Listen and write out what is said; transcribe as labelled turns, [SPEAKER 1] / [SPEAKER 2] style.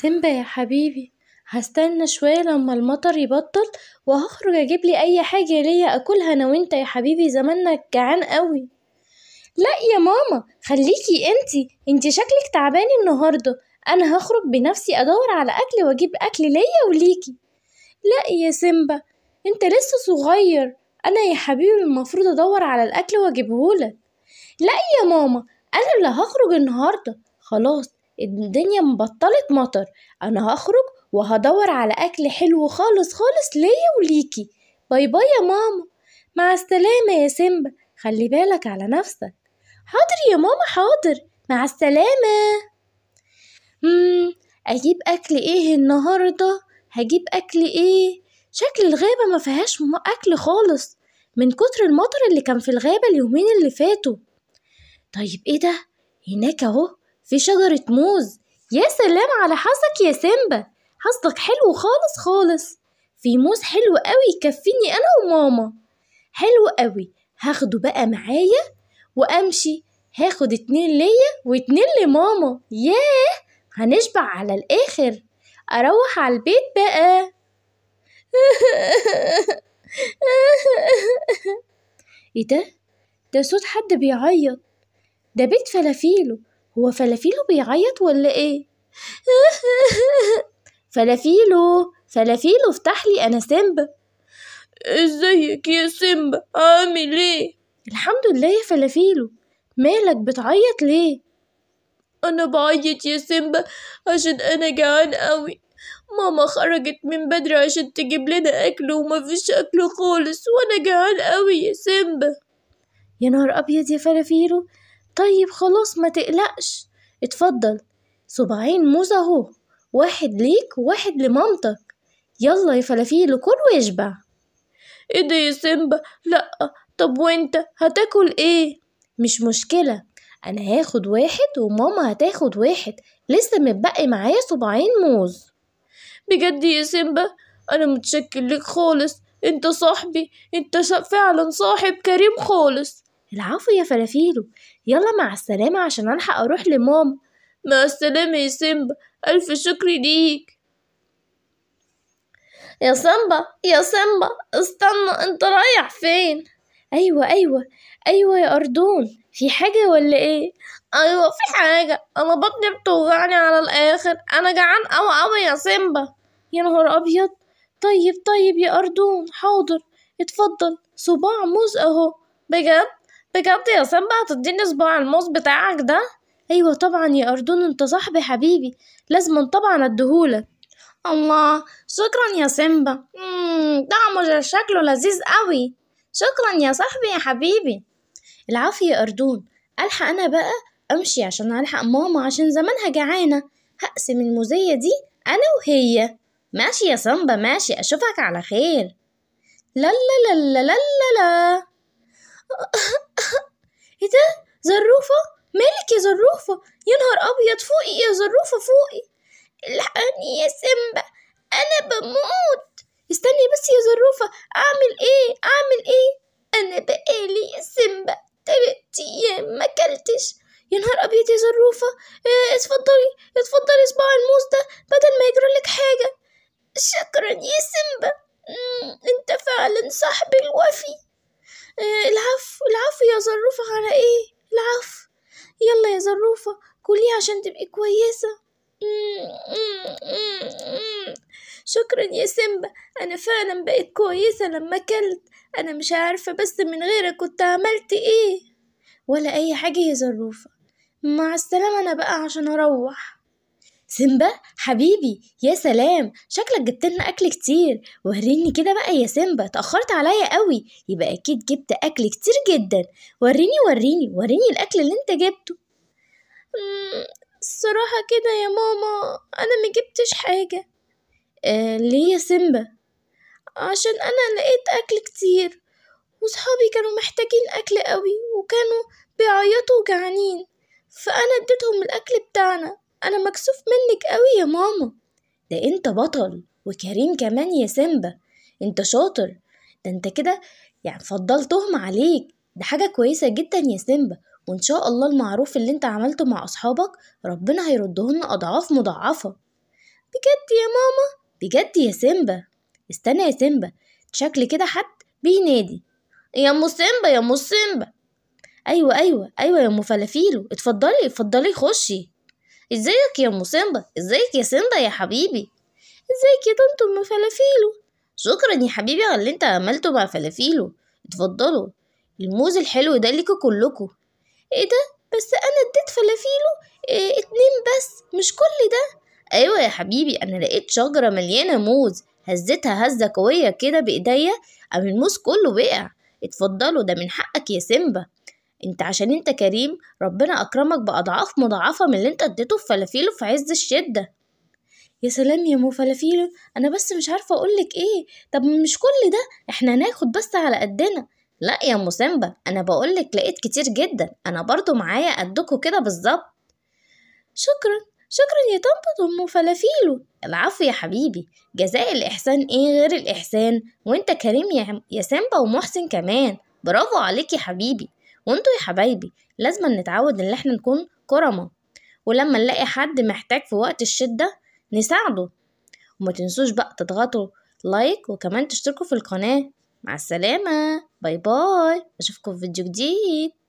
[SPEAKER 1] سيمبا يا حبيبي هستنى شوية لما المطر يبطل وهخرج أجيبلي أي حاجة ليا أكلها أنا وأنت يا حبيبي زمانك جعان قوي لا يا ماما خليكي انتي انتي شكلك تعباني النهاردة أنا هخرج بنفسي أدور على أكل وأجيب أكل ليا وليكي لا يا سيمبا انت لسه صغير أنا يا حبيبي المفروض أدور على الأكل وأجيبهولك لا يا ماما أنا اللي هخرج النهاردة خلاص الدنيا مبطلت مطر انا هخرج وهدور على اكل حلو خالص خالص ليا وليكي باي باي يا ماما مع السلامة يا سيمبا خلي بالك على نفسك حاضر يا ماما حاضر مع السلامة مم أجيب أكل إيه النهاردة؟ هجيب أكل إيه؟ شكل الغابة ما فيهاش أكل خالص من كتر المطر اللي كان في الغابة اليومين اللي فاتوا طيب إيه ده؟ هناك أهو في شجرة موز يا سلام على حظك يا سيمبا حظك حلو خالص خالص في موز حلو قوي يكفيني أنا وماما حلو قوي هاخده بقى معايا وأمشي هاخد اتنين ليا واتنين لماما ياه هنشبع على الآخر أروح على البيت بقى ايه ده؟ ده صوت حد بيعيط ده بيت فلافيله هو فلافيلو بيعيط ولا ايه فلافيلو فلافيلو افتح لي انا سيمبا ازيك يا سيمبا عامل ايه الحمد لله يا فلافيلو مالك بتعيط ليه انا بعيط يا سيمبا عشان انا جعان قوي ماما خرجت من بدري عشان تجيب لنا اكل ومفيش اكل خالص وانا جعان قوي يا سيمبا يا نهار ابيض يا فلافيلو طيب خلاص ما تقلقش اتفضل صباعين موز اهو واحد ليك وواحد لمامتك يلا يا فلافيل كل واشبع ايه ده يا سيمبا لا طب وانت هتاكل ايه مش مشكله انا هاخد واحد وماما هتاخد واحد لسه متبقي معايا صباعين موز بجد يا سيمبا انا متشكر لك خالص انت صاحبي انت فعلا صاحب كريم خالص العفو يا فلافيلو يلا مع السلامة عشان ألحق أروح لماما مع السلامة يا سيمبا ألف شكر ليك يا سيمبا يا سيمبا استنى انت رايح فين ايوه ايوه ايوه يا اردون في حاجه ولا ايه ايوه في حاجه انا بطني بتوجعني على الاخر انا جعان أوي أوي يا سيمبا يا نهار ابيض طيب طيب يا اردون حاضر اتفضل صباع موز اهو بجد بجد يا سامبا هتديني صباع الموز بتاعك ده ايوه طبعا يا اردون انت صاحبي حبيبي لازما طبعا اديهولك الله شكرا يا سيمبا طعمه شكله لذيذ قوي شكرا يا صاحبي يا حبيبي العافية يا أردون ألحق أنا بقى أمشي عشان ألحق ماما عشان زمانها جعانة هقسم الموزية دي أنا وهي ماشي يا سيمبا ماشي أشوفك على خير لا لا لا لا لا لا ايه ده زروفة مالك يا زروفة يا نهار ابيض فوقي يا زروفة فوقي الحقني يا سيمبا انا بموت استني بس يا زروفة اعمل ايه اعمل ايه انا بقالي يا سيمبا تلات ايام ما كلتش يا نهار ابيض يا زروفة إيه اتفضلي اتفضلي صباع الموز ده بدل ما يجرالك حاجة شكرا يا سيمبا انت فعلا صاحبي الوفي إيه، العفو العفو يا زروفة على ايه العفو يلا يا زروفة كليه عشان تبقي كويسة شكرا يا سيمبا انا فعلا بقيت كويسة لما كلت انا مش عارفة بس من غيرك كنت عملت ايه ولا اي حاجة يا زروفة مع السلامة انا بقى عشان اروح سيمبا حبيبي يا سلام شكلك جبت لنا اكل كتير وريني كده بقى يا سيمبا اتاخرت عليا قوي يبقى اكيد جبت اكل كتير جدا وريني وريني وريني الاكل اللي انت جبته الصراحة كده يا ماما أنا ما جبتش حاجة آه ليه يا سيمبا عشان أنا لقيت أكل كتير وصحابي كانوا محتاجين أكل قوي وكانوا بيعيطوا وجعانين فأنا اديتهم الأكل بتاعنا أنا مكسوف منك قوي يا ماما ده أنت بطل وكريم كمان يا سيمبا أنت شاطر ده أنت كده يعني فضلتهم عليك ده حاجة كويسة جدا يا سيمبا وإن شاء الله المعروف اللي أنت عملته مع أصحابك ربنا هيردهن أضعاف مضاعفة بجد يا ماما بجد يا سيمبا استنى يا سيمبا شكل كده حد بينادي يا ام سيمبا يا ام سيمبا ايوه ايوه ايوه يا ام فلافيلو اتفضلي اتفضلي خشي ازيك يا ام سيمبا ازيك يا سيمبا يا حبيبي ازيك يا طنط ام فلافيلو شكرا يا حبيبي على اللي انت عملته مع فلافيلو اتفضلوا الموز الحلو ده ليكوا كلكوا ايه ده بس انا اديت فلافيلو إيه اتنين بس مش كل ده ايوه يا حبيبي انا لقيت شجره مليانه موز هزتها هزه قويه كده بايديا قام الموز كله وقع اتفضلوا ده من حقك يا سيمبا انت عشان انت كريم ربنا اكرمك باضعاف مضاعفه من اللي انت اديته في فلافيله في عز الشده يا سلام يا مو فلافيله انا بس مش عارفه اقولك ايه طب مش كل ده احنا هناخد بس على قدنا لا يا ام سيمبا انا بقولك لقيت كتير جدا انا برضو معايا قدكوا كده بالظبط شكرا شكرا يا طنطة أم فلافيله العفو يا حبيبي جزاء الإحسان إيه غير الإحسان وإنت كريم يا, سمبا ومحسن كمان برافو عليك يا حبيبي وانتوا يا حبايبي لازم نتعود ان احنا نكون كرمة ولما نلاقي حد محتاج في وقت الشدة نساعده وما تنسوش بقى تضغطوا لايك وكمان تشتركوا في القناة مع السلامة باي باي اشوفكم في فيديو جديد